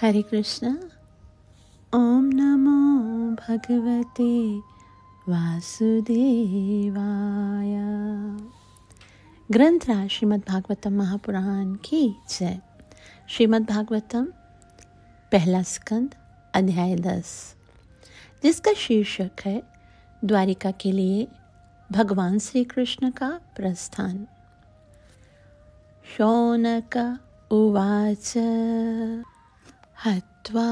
हरे कृष्णा ओम नमो भगवते वासुदेवाय ग्रंथ राज श्रीमद् भागवतम महापुराण की जय श्रीमद् भागवतम पहला स्कंद अध्याय दस जिसका शीर्षक है द्वारिका के लिए भगवान श्री कृष्ण का प्रस्थान शौनक उवाच हत्वा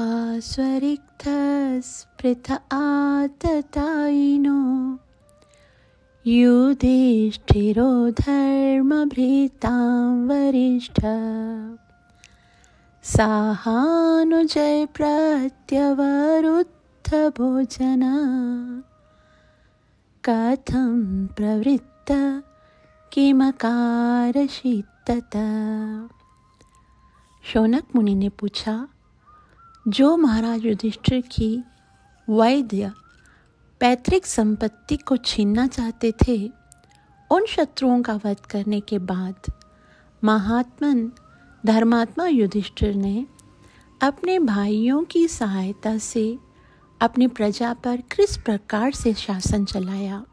स्वरिक्थस्पृथ आततायिनो युधिष्ठिरो धर्मभृतां वरिष्ठ साहानुजयप्रत्यवरुद्धभोजना कथं प्रवृत्त किमकारशीत शोनकमुनिने पुछा जो महाराज युधिष्ठिर की वैद्य पैतृक संपत्ति को छीनना चाहते थे उन शत्रुओं का वध करने के बाद महात्मन धर्मात्मा युधिष्ठिर ने अपने भाइयों की सहायता से अपनी प्रजा पर किस प्रकार से शासन चलाया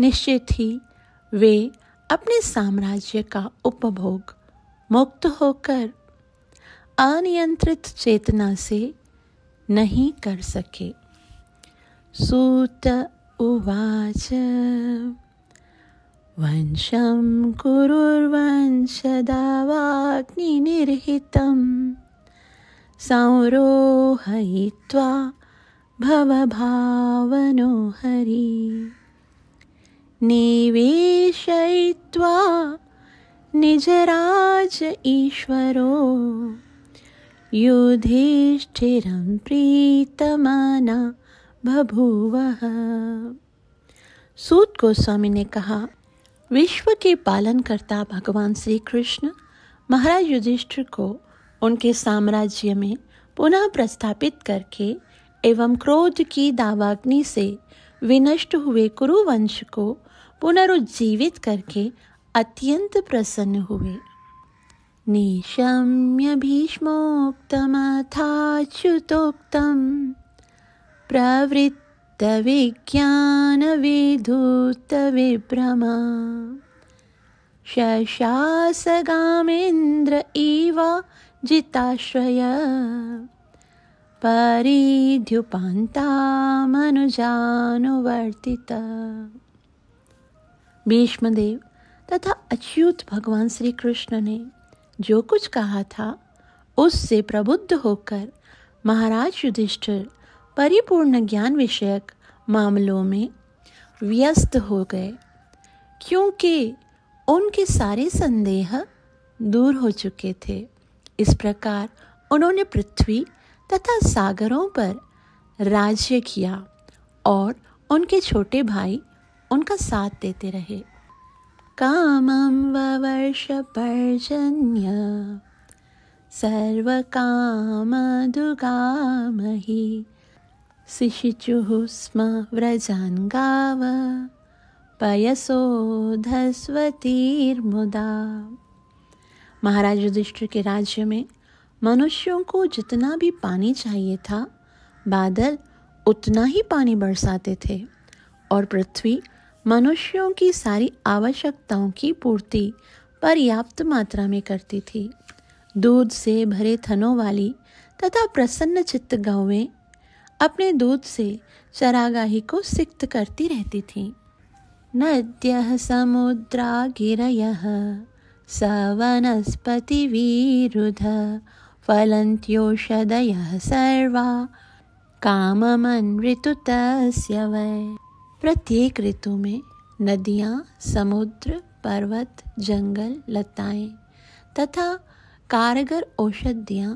निश्चित ही वे अपने साम्राज्य का उपभोग मुक्त होकर अनियंत्रित चेतना से नहीं कर सके सूत उवाच वंशम कुरुर्वंशदावाग्निर्हितं संरोहयित्वा भवभावनो हरि निवेशयित्वा निजराज ईश्वरो युधिष्ठिरं प्रीतमाना बभूवः सूत गोस्वामी ने कहा विश्व के पालनकर्ता भगवान श्री कृष्ण महाराज युधिष्ठिर को उनके साम्राज्य में पुनः प्रस्थापित करके एवं क्रोध की दावाग्नि से विनष्ट हुए कुरुवंश को पुनरुज्जीवित करके अत्यंत प्रसन्न हुए निशम्य भीष्मोक्तमथाच्युतोक्तं प्रवृत्तविज्ञानविधूतविभ्रमा शशासगामेन्द्र इव जिताश्रय परिध्युपान्तामनुजानुवर्तित भीष्मदेव तथा अच्युत भगवान श्री कृष्ण ने जो कुछ कहा था उससे प्रबुद्ध होकर महाराज युधिष्ठिर परिपूर्ण ज्ञान विषयक मामलों में व्यस्त हो गए क्योंकि उनके सारे संदेह दूर हो चुके थे इस प्रकार उन्होंने पृथ्वी तथा सागरों पर राज्य किया और उनके छोटे भाई उनका साथ देते रहे कामं ववर्षपर्जन्य सर्वकामदुगामहि सिशिचुः स्म व्रजान्गाव पयसोधस्वतीर्मुदा महाराज युधिष्ठिर के राज्य में मनुष्यों को जितना भी पानी चाहिए था बादल उतना ही पानी बरसाते थे और पृथ्वी मनुष्यों की सारी आवश्यकताओं की पूर्ति पर्याप्त मात्रा में करती थी दूध से भरे थनों वाली तथा प्रसन्न चित्त गौवें अपने दूध से चरागाही को सिक्त करती रहती थीं नद्य समुद्रा गिरय स वीरुध फलंत्योषदय सर्वा काम मन तस्य वै प्रत्येक ऋतु में नदियाँ समुद्र पर्वत जंगल लताएं तथा कारगर औषधियाँ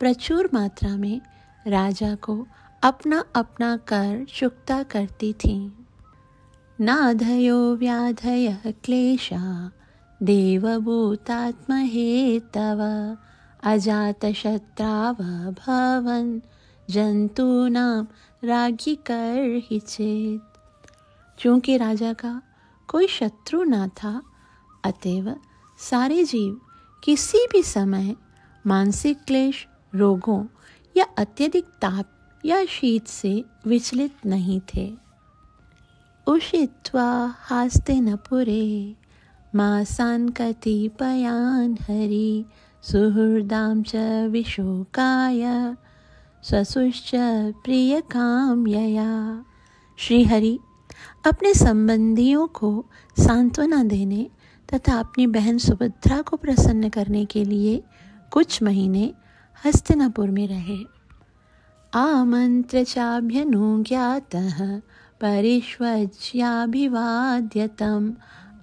प्रचुर मात्रा में राजा को अपना अपना कर चुकता करती थीं नाधयो व्याधय क्लेशा देवभूतात्महे तव भवन् जन्तूनां राज्ञिकर्हि चेत् क्योंकि राजा का कोई शत्रु ना था अतएव सारे जीव किसी भी समय मानसिक क्लेश रोगों या अत्यधिक ताप या शीत से विचलित नहीं थे उषित्वा हास्ते न पुरे मासान कतिपयान हरि सुहृदाम च विशोकाय काम यया श्रीहरि अपने संबंधियों को सांत्वना देने तथा अपनी बहन सुभद्रा को प्रसन्न करने के लिए कुछ महीने हस्तिनापुर में रहे आमन्त्रचाभ्यनुज्ञातः परिष्वज्याभिवाद्यतम्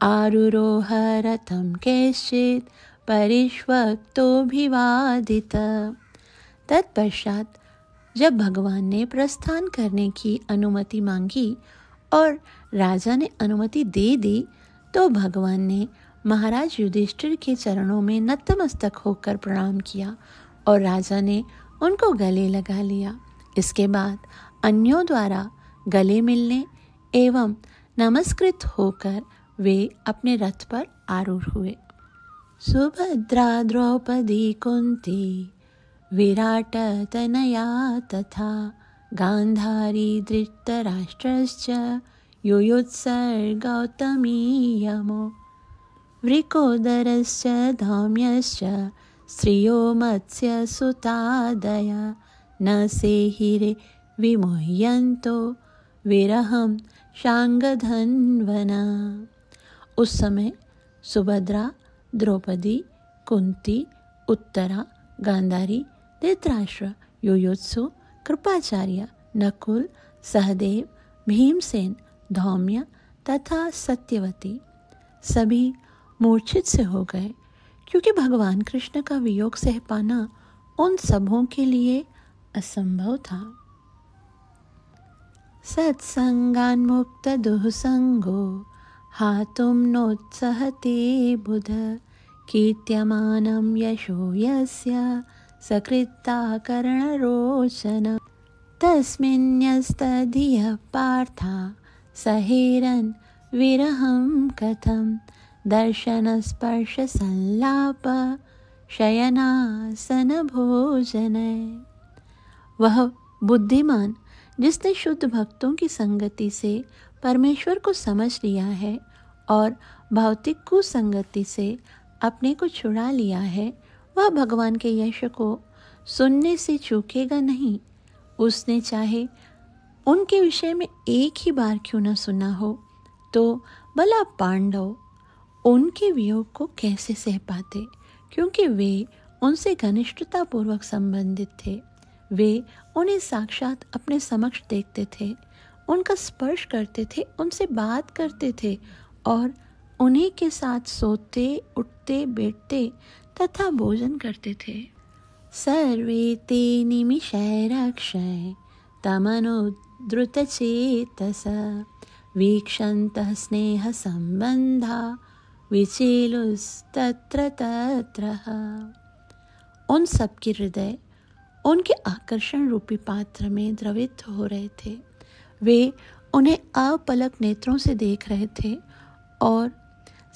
आरुरोह रथम कैश्चित् परिष्वक्तोभिवादित तत्पश्चात जब भगवान ने प्रस्थान करने की अनुमति मांगी और राजा ने अनुमति दे दी तो भगवान ने महाराज युधिष्ठिर के चरणों में नतमस्तक होकर प्रणाम किया और राजा ने उनको गले लगा लिया इसके बाद अन्यों द्वारा गले मिलने एवं नमस्कृत होकर वे अपने रथ पर आरूढ़ हुए सुभद्रा द्रौपदी कुंती विराट तनया तथा गान्धारी धृतराष्ट्रश्च युयुत्सर्गौतमीयमो यमो वृकोदरश्च धौम्यश्च स्त्रियो मत्स्यसुतादया न सेहिरे विमुह्यन्तो विरहम शांगधन्वना उस समय सुभद्रा द्रौपदी कुंती उत्तरा गांधारी धृतराष्ट्र योयोत्सु कृपाचार्य नकुल सहदेव भीमसेन धौम्य तथा सत्यवती सभी मूर्छित से हो गए क्योंकि भगवान कृष्ण का वियोग सह पाना उन सबों के लिए असंभव था सत्संगान्मुक्त दुःसङ्गो हातुं नोत्सहते बुध कीर्त्यमानं यशो यस्य सकृताकरणरोचन तस्मिन्यस्तधियः पार्था सहेरन् विरहं कथं दर्शनस्पर्शसल्लाप भोजन वह बुद्धिमान जिसने शुद्ध भक्तों की संगति से परमेश्वर को समझ लिया है और भौतिक कुसंगति से अपने को छुड़ा लिया है वह भगवान के यश को सुनने से चूकेगा नहीं उसने चाहे उनके विषय में एक ही बार क्यों न सुना हो तो भला पांडव उनके वियोग को कैसे सह पाते क्योंकि वे उनसे घनिष्ठतापूर्वक संबंधित थे वे उन्हें साक्षात अपने समक्ष देखते थे उनका स्पर्श करते थे उनसे बात करते थे और उन्हीं के साथ सोते उठते बैठते तथा भोजन करते थे सर्वे ते निमिषैरक्षय तमनुद्रुतचेतस स्नेह स्नेहसम्बन्धा विचेलुस्तत्र तत्र उन सबके हृदय उनके आकर्षण रूपी पात्र में द्रवित हो रहे थे वे उन्हें अपलक नेत्रों से देख रहे थे और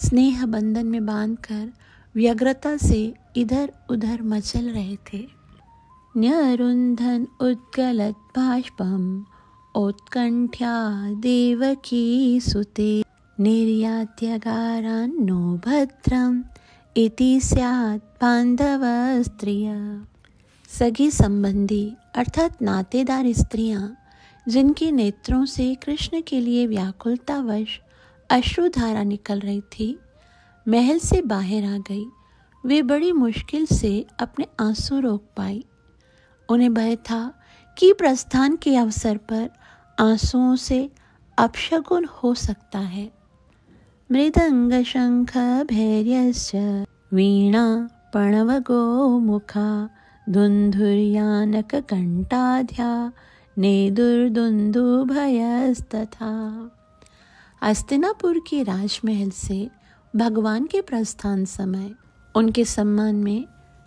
स्नेह बंधन में बांधकर कर व्यग्रता से इधर उधर मचल रहे थे न्यरुंधन उत्कलत बाष्पम उत्कण्ठ्या देवकी सुते निर्यात्यगारान्नो भद्रम इति स्यात् बान्धवस्त्रिय सगी संबंधी अर्थात नातेदार स्त्रियां जिनके नेत्रों से कृष्ण के लिए व्याकुलतावश अश्रुधारा निकल रही थी महल से बाहर आ गई वे बड़ी मुश्किल से अपने आंसू रोक पाई उन्हें भय था कि प्रस्थान के अवसर पर आंसुओं से अपशगुन हो सकता है मृदंग शंख भैर्य वीणा गो मुखा ने कंटाध्या भयस्तथा अस्तिनापुर के राजमहल से भगवान के प्रस्थान समय उनके सम्मान में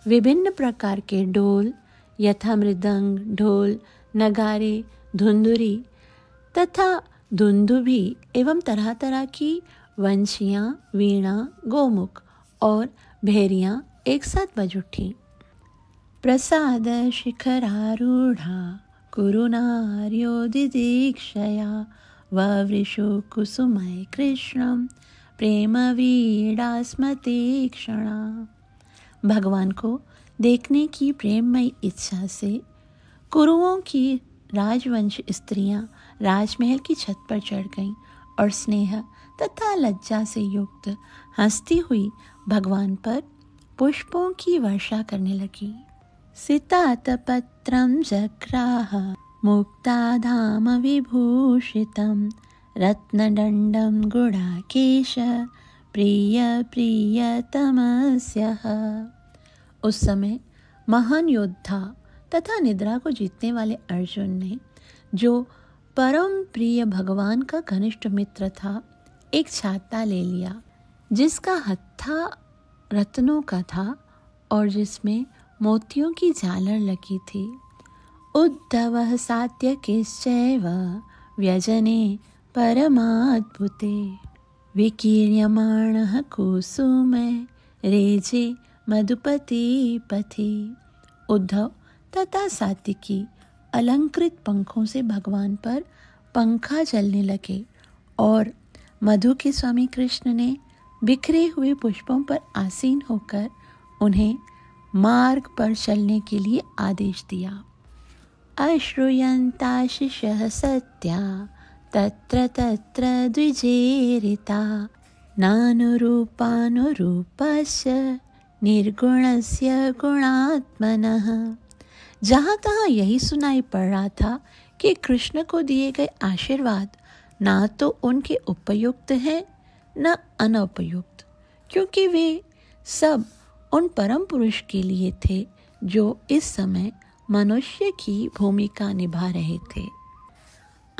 विभिन्न प्रकार के ढोल यथा मृदंग ढोल नगारे धुंधुरी तथा धुंधु भी एवं तरह तरह की वंशियाँ वीणा गोमुख और भेरियाँ एक साथ बज उठी प्रसाद शिखरारूढ़ा दीक्षया वृषु कुसुमय कृष्णम प्रेमवीड़ा भगवान को देखने की प्रेममय इच्छा से कुरुओं की राजवंश स्त्रियां राजमहल की छत पर चढ़ गईं और स्नेह तथा लज्जा से युक्त हंसती हुई भगवान पर पुष्पों की वर्षा करने लगी सीता सितातपत्रं जग्राह धाम विभूषितम रत्नदण्डं गुणाकेश प्रिय प्रियतमस्यः उस समय महान योद्धा तथा निद्रा को जीतने वाले अर्जुन ने जो परम प्रिय भगवान का घनिष्ठ मित्र था एक छाता ले लिया जिसका हत्था रत्नों का था और जिसमें मोतियों की झालर लगी थी उद्धव सात्य सात्यकिश्चैव व्यजने परमाद्भुते विकीर्यमाणः कुसुमे रेजे मधुपति पथि उद्धव तथा सात्विकी अलंकृत पंखों से भगवान पर पंखा चलने लगे और मधु के स्वामी कृष्ण ने बिखरे हुए पुष्पों पर आसीन होकर उन्हें मार्ग पर चलने के लिए आदेश दिया अश्रुयंताशिष सत्या तत्र तत्र द्विजेरिता नानुरूपानुरूपस्य निर्गुणस्य गुणात्मनः जहाँ तहाँ यही सुनाई पड़ रहा था कि कृष्ण को दिए गए आशीर्वाद ना तो उनके उपयुक्त हैं न अनुपयुक्त क्योंकि वे सब उन परम पुरुष के लिए थे जो इस समय मनुष्य की भूमिका निभा रहे थे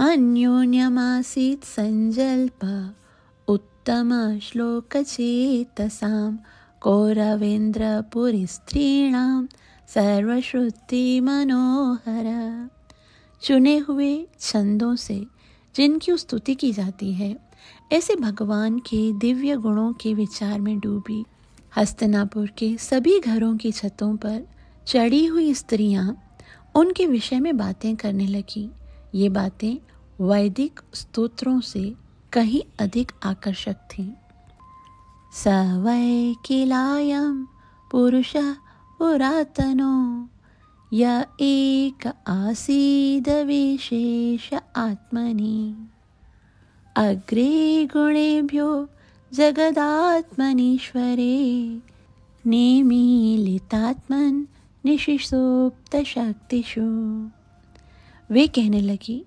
अन्योन्यमासीत् सञ्जल्प उत्तमश्लोकचेतसां सर्वश्रुति सर्वश्रुतिमनोहर चुने हुए छंदों से जिनकी स्तुति की जाती है ऐसे भगवान के दिव्य गुणों के विचार में डूबी हस्तनापुर के सभी घरों की छतों पर चढ़ी हुई स्त्रियां उनके विषय में बातें करने लगीं ये बातें वैदिक स्तोत्रों से कहीं अधिक आकर्षक थीं स वै किलायं पुरुषः पुरातनो य एक विशेष आत्मनि अग्रे गुणेभ्यो जगदात्मनीश्वरे निमीलितात्मन् शक्तिषु वे कहने लगी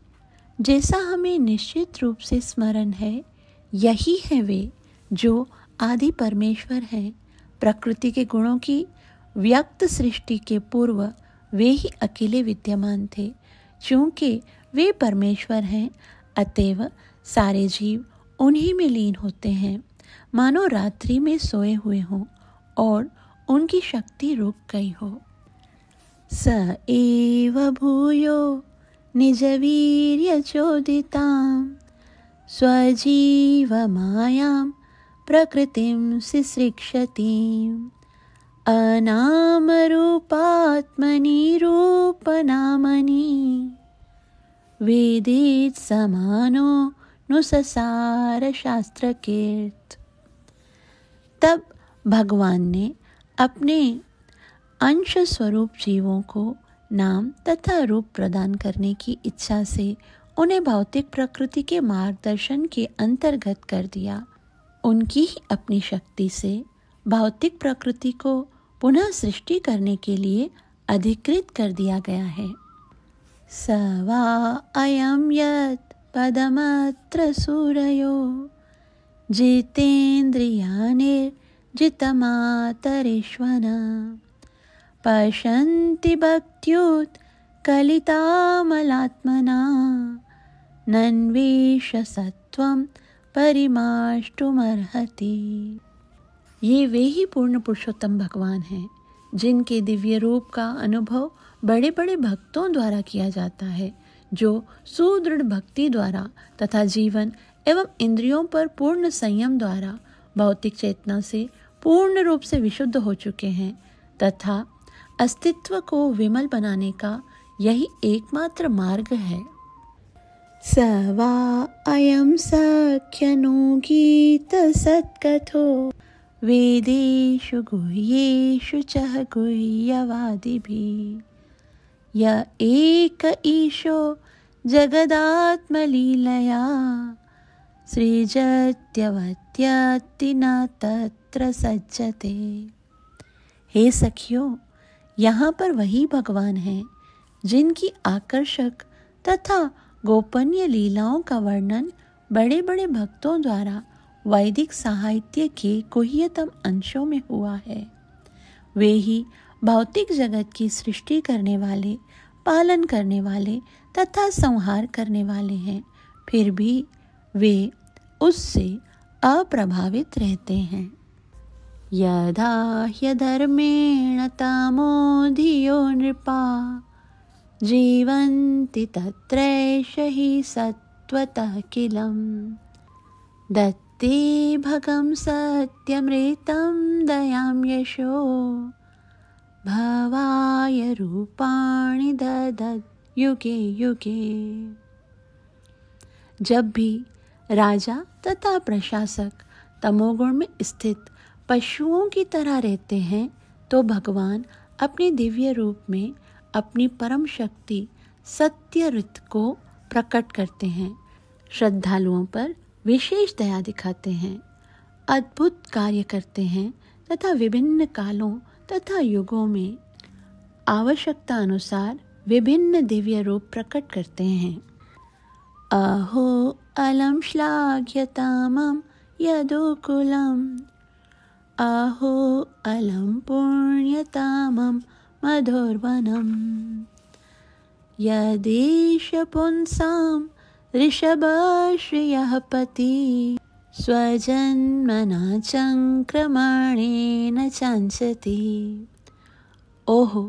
जैसा हमें निश्चित रूप से स्मरण है यही है वे जो आदि परमेश्वर हैं प्रकृति के गुणों की व्यक्त सृष्टि के पूर्व वे ही अकेले विद्यमान थे क्योंकि वे परमेश्वर हैं अतएव सारे जीव उन्हीं में लीन होते हैं मानो रात्रि में सोए हुए हों और उनकी शक्ति रुक गई हो स एव भूयो निजवीर्यचोदितां स्वजीवमायां प्रकृतिं सिसृक्षतीम् अनामरूपात्मनि रूपनामनि वेदेत् समानो नुससार शास्त्र कीर्त तब भगवान ने अपने अंश स्वरूप जीवों को नाम तथा रूप प्रदान करने की इच्छा से उन्हें भौतिक प्रकृति के मार्गदर्शन के अंतर्गत कर दिया उनकी ही अपनी शक्ति से भौतिक प्रकृति को पुनः सृष्टि करने के लिए अधिकृत कर दिया गया है स अयम अयं पदमात्र पदमत्र जितेन्द्रिया जितेन्द्रियानिर्जितमातरेश्वना पशंति भक्त्युत् कलितामलात्मना नन्वेषसत्वं परिमाष्टुमर्हति ये वे ही पूर्ण पुरुषोत्तम भगवान हैं जिनके दिव्य रूप का अनुभव बड़े बड़े भक्तों द्वारा किया जाता है जो सुदृढ़ भक्ति द्वारा तथा जीवन एवं इंद्रियों पर पूर्ण संयम द्वारा भौतिक चेतना से पूर्ण रूप से विशुद्ध हो चुके हैं तथा अस्तित्व को विमल बनाने का यही एकमात्र मार्ग है स वा गीत सख्यनो वेदेशु वेदेषु चह च गुह्यवादिभिः य एक ईशो जगदात्मलीलया सृजत्यवत्यति न तत्र सज्जते हे सख्यो यहाँ पर वही भगवान हैं जिनकी आकर्षक तथा गोपनीय लीलाओं का वर्णन बड़े बड़े भक्तों द्वारा वैदिक साहित्य के कोह्यतम अंशों में हुआ है वे ही भौतिक जगत की सृष्टि करने वाले पालन करने वाले तथा संहार करने वाले हैं फिर भी वे उससे अप्रभावित रहते हैं ह्यधर्मेण तमो धियो नृपा जीवन्ति तत्रैष हि सत्वतः किलं दत्ते भगं सत्यमृतं दयां यशो भवाय रूपाणि ददत् युगे युगे जब भी राजा तथा प्रशासक तमोगुण में स्थित पशुओं की तरह रहते हैं तो भगवान अपने दिव्य रूप में अपनी परम शक्ति सत्य ऋत को प्रकट करते हैं श्रद्धालुओं पर विशेष दया दिखाते हैं अद्भुत कार्य करते हैं तथा विभिन्न कालों तथा युगों में आवश्यकता अनुसार विभिन्न दिव्य रूप प्रकट करते हैं अहो अलम श्लाघ्यताम यदुकुलम् आहो अलम पुण्यतामं मधुर्वनं यदीश पुंसां ऋषभश्रियः पति स्वजन्मना चङ्क्रमणेन चांसति ओहो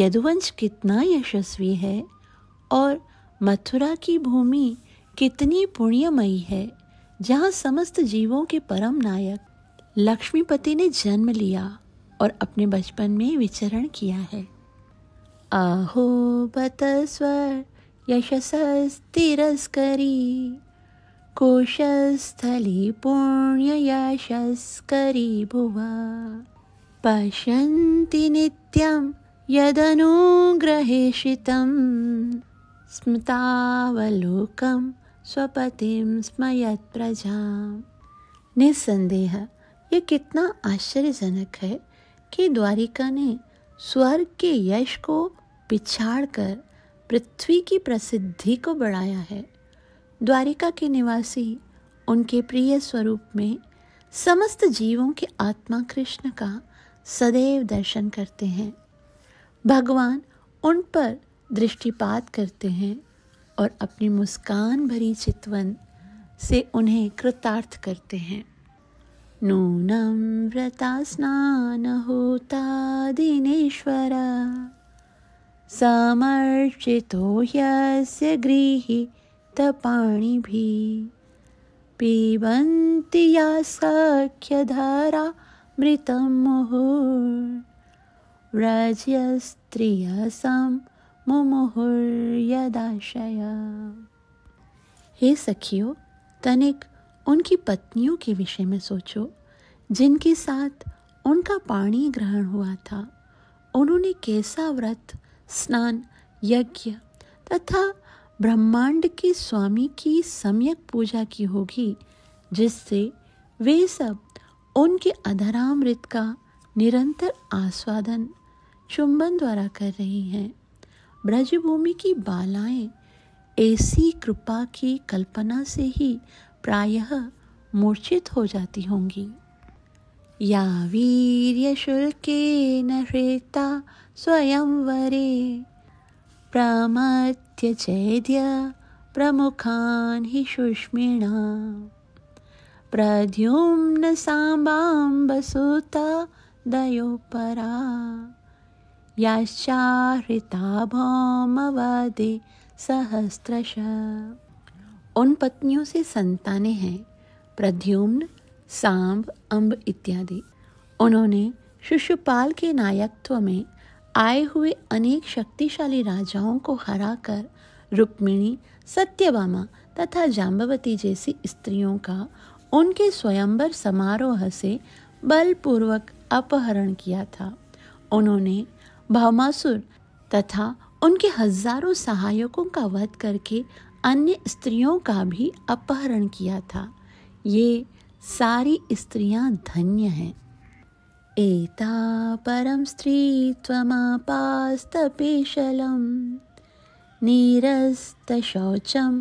यदुवंश कितना यशस्वी है और मथुरा की भूमि कितनी पुण्यमयी है जहाँ समस्त जीवों के परम नायक लक्ष्मीपति ने जन्म लिया और अपने बचपन में विचरण किया है आहो बतस्वर यशसस्तिरस्करी कोशस्थली पुण्य यशस्करी भुवा पश्यन्ति नित्यं यदनुग्रहेषितं स्मृतावलोकं स्वपतिं प्रजा निसंदेह ये कितना आश्चर्यजनक है कि द्वारिका ने स्वर्ग के यश को पिछाड़ कर पृथ्वी की प्रसिद्धि को बढ़ाया है द्वारिका के निवासी उनके प्रिय स्वरूप में समस्त जीवों के आत्मा कृष्ण का सदैव दर्शन करते हैं भगवान उन पर दृष्टिपात करते हैं और अपनी मुस्कान भरी चितवन से उन्हें कृतार्थ करते हैं नूनं व्रता दिनेश्वर समर्चितो ह्यस्य गृहीतपाणिभिः पिबन्ति या सख्यधारा मृतं मुहुर्व्रजस्त्रियसं मुमुहुर्यदाशय हे सखियो तनिक उनकी पत्नियों के विषय में सोचो जिनके साथ उनका पाणी ग्रहण हुआ था उन्होंने कैसा व्रत स्नान यज्ञ तथा ब्रह्मांड के स्वामी की सम्यक पूजा की होगी जिससे वे सब उनके अधरामृत का निरंतर आस्वादन चुंबन द्वारा कर रही हैं ब्रजभूमि की बालाएं ऐसी कृपा की कल्पना से ही प्रायः हो जाती होंगी या वीर्यशुल्केन हृता स्वयंवरे चैद्य प्रमुखान् हि शुष्मिणा प्रद्युम्न साम्बाम्बसुता दयोपरा याश्चाहृता भौमवदे सहस्रश उन पत्नियों से संतानें हैं प्रद्युम्न सांब अम्ब इत्यादि उन्होंने शिशुपाल के नायकत्व में आए हुए अनेक शक्तिशाली राजाओं को हराकर रुक्मिणी सत्यवामा तथा जाम्बवती जैसी स्त्रियों का उनके स्वयंवर समारोह से बलपूर्वक अपहरण किया था उन्होंने भौमासुर तथा उनके हजारों सहायकों का वध करके अन्य स्त्रियों का भी अपहरण किया था ये सारी स्त्रियां धन्य हैं एता परं नीरस्त शौचम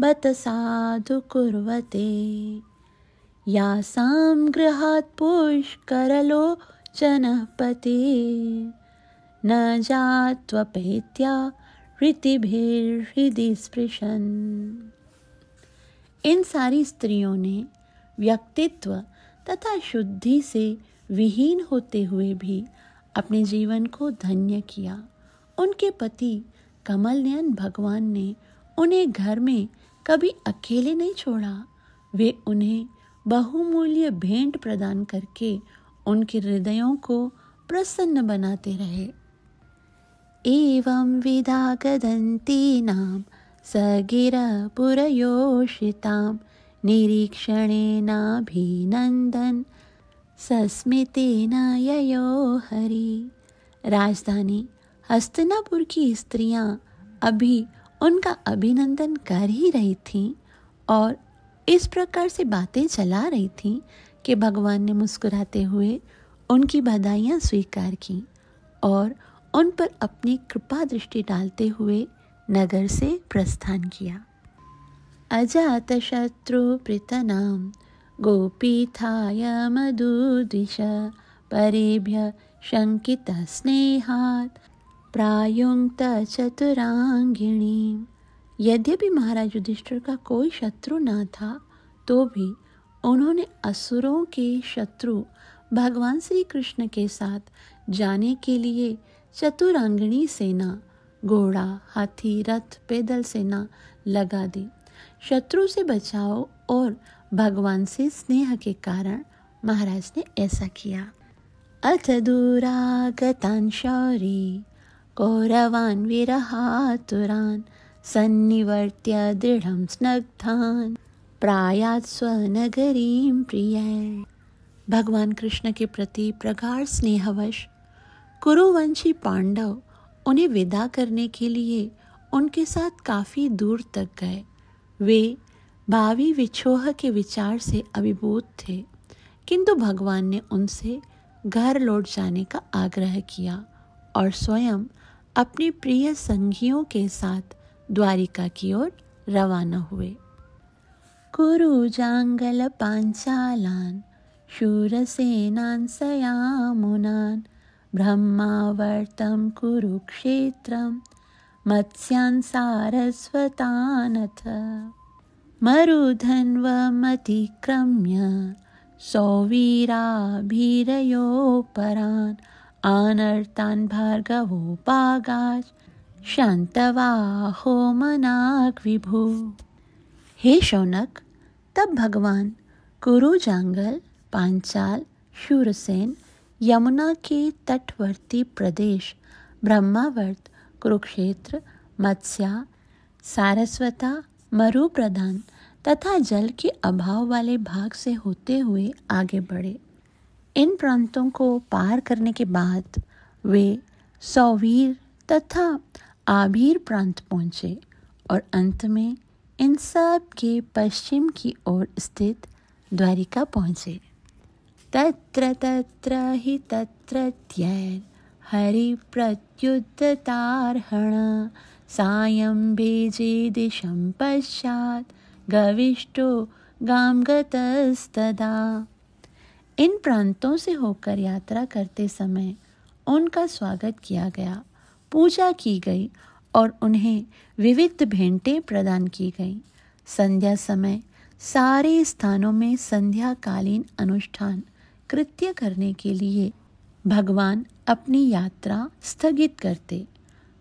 बत साधु कुर्वते यासाम गृहात् पुष्करलो जनपते न जात्वपेत्या हृदय स्पृशन इन सारी स्त्रियों ने व्यक्तित्व तथा शुद्धि से विहीन होते हुए भी अपने जीवन को धन्य किया उनके पति कमलनयन भगवान ने उन्हें घर में कभी अकेले नहीं छोड़ा वे उन्हें बहुमूल्य भेंट प्रदान करके उनके हृदयों को प्रसन्न बनाते रहे एवं विधा कदन्तीनां सगिरपुरयोषितां निरीक्षणेनाभिनन्दन् सस्मितेन ययो हरि राजधानी हस्तनापुर की स्त्रियां अभी उनका अभिनंदन कर ही रही थीं और इस प्रकार से बातें चला रही थीं कि भगवान ने मुस्कुराते हुए उनकी बधाइयाँ स्वीकार की और उन पर अपनी कृपा दृष्टि डालते हुए नगर से प्रस्थान किया दिशा परिभ्य शंकित परेभ्य प्रायुक्त चतुरांगिणी यद्यपि महाराज युधिष्ठिर का कोई शत्रु ना था तो भी उन्होंने असुरों के शत्रु भगवान श्री कृष्ण के साथ जाने के लिए चतुरांगणी सेना घोड़ा हाथी रथ पैदल सेना लगा दी शत्रु से बचाव और भगवान से स्नेह के कारण महाराज ने ऐसा किया अथ गतान शौरी कौरवान् विरहातुरान सन्निवर्त्य दृढं स्नग्धान प्रायात् स्वनगरीं प्रिय भगवान कृष्ण के प्रति प्रगाढ़ स्नेहवश कुरुवंशी पांडव उन्हें विदा करने के लिए उनके साथ काफ़ी दूर तक गए वे भावी विछोह के विचार से अभिभूत थे किंतु भगवान ने उनसे घर लौट जाने का आग्रह किया और स्वयं अपने प्रिय संगियों के साथ द्वारिका की ओर रवाना हुए कुरु जांगल पांचालान सेनान सयामुनान ब्रह्मावर्तं कुरुक्षेत्रं मत्स्यांसारस्वतानथ मरुधन्वमतिक्रम्य सौवीराभिरयोपरान् आनर्तान् भार्गवोपागाच् मनाक् विभु हे शौनक तद्भगवान् कुरु जाङ्गल् पाञ्चाल् शूरसेन्, यमुना के तटवर्ती प्रदेश ब्रह्मावर्त कुरुक्षेत्र मत्स्या सारस्वता मरुप्रधान तथा जल के अभाव वाले भाग से होते हुए आगे बढ़े इन प्रांतों को पार करने के बाद वे सौवीर तथा आभीर प्रांत पहुँचे और अंत में इन सब के पश्चिम की ओर स्थित द्वारिका पहुँचे तत्र तत्र हि तत्रत्यैर् हरिप्रत्युत्तार्हण सायं भेजे दिशं पश्चात् गविष्टो गाम गतस्तदा इन प्रांतों से होकर यात्रा करते समय उनका स्वागत किया गया पूजा की गई और उन्हें विविध भेंटें प्रदान की गई संध्या समय सारे स्थानों में संध्याकालीन अनुष्ठान कृत्य करने के लिए भगवान अपनी यात्रा स्थगित करते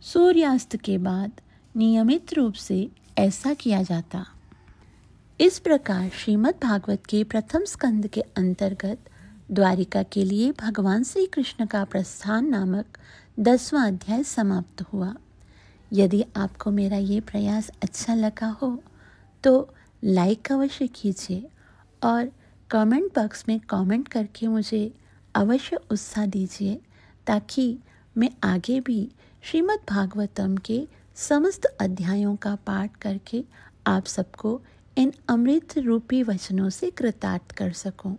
सूर्यास्त के बाद नियमित रूप से ऐसा किया जाता इस प्रकार श्रीमद् भागवत के प्रथम स्कंद के अंतर्गत द्वारिका के लिए भगवान श्री कृष्ण का प्रस्थान नामक दसवां अध्याय समाप्त हुआ यदि आपको मेरा ये प्रयास अच्छा लगा हो तो लाइक अवश्य कीजिए और कमेंट बॉक्स में कमेंट करके मुझे अवश्य उत्साह दीजिए ताकि मैं आगे भी श्रीमद् भागवतम के समस्त अध्यायों का पाठ करके आप सबको इन अमृत रूपी वचनों से कृतार्थ कर सकूं।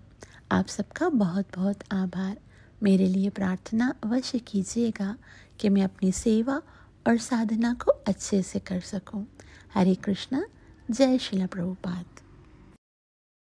आप सबका बहुत बहुत आभार मेरे लिए प्रार्थना अवश्य कीजिएगा कि मैं अपनी सेवा और साधना को अच्छे से कर सकूं। हरे कृष्णा जय शिला प्रभुपाद